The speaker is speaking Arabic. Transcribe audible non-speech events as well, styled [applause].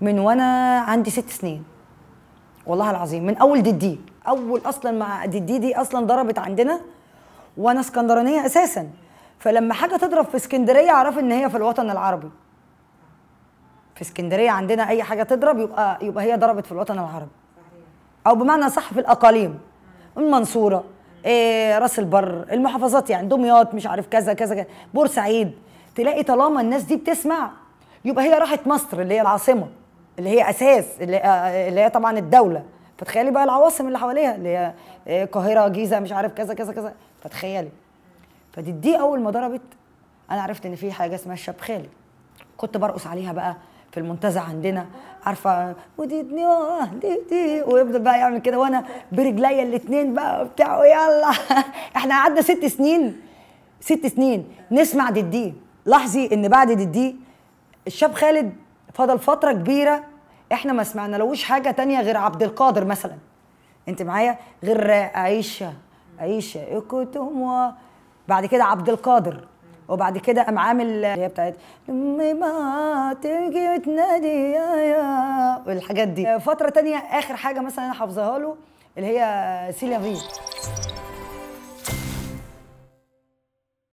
من وانا عندي ست سنين والله العظيم من اول ددي اول اصلا مع ددي دي اصلا ضربت عندنا وانا اسكندرانيه اساسا فلما حاجه تضرب في اسكندريه اعرف ان هي في الوطن العربي في اسكندريه عندنا اي حاجه تضرب يبقى يبقى هي ضربت في الوطن العربي او بمعنى صح في الاقاليم المنصوره إيه راس البر المحافظات يعني دمياط مش عارف كذا كذا, كذا. بورسعيد تلاقي طالما الناس دي بتسمع يبقى هي راحت مصر اللي هي العاصمه اللي هي اساس اللي, آه، آه، اللي هي طبعا الدوله فتخيلي بقى العواصم اللي حواليها اللي هي آه، القاهره جيزه مش عارف كذا كذا كذا فتخيلي فدي دي اول ما ضربت انا عرفت ان في حاجه اسمها الشاب خالي كنت برقص عليها بقى في المنتزه عندنا عارفه ودي دي دي دي ويفضل بقى يعمل كده وانا برجليا الاثنين بقى وبتاع ويلا [laughs] احنا قعدنا ست سنين ست سنين نسمع دي, دي لاحظي ان بعد دي, دي الشاب خالد فضل فتره كبيره احنا ما سمعنا لوش حاجه تانية غير عبد القادر مثلا انت معايا غير عيشه عيشه اكتم بعد كده عبد القادر وبعد كده قام عامل اللي هي بتاعت امي ما تيجي تنادي يا يا والحاجات دي فتره تانية اخر حاجه مثلا انا حافظاها له اللي هي سيليا في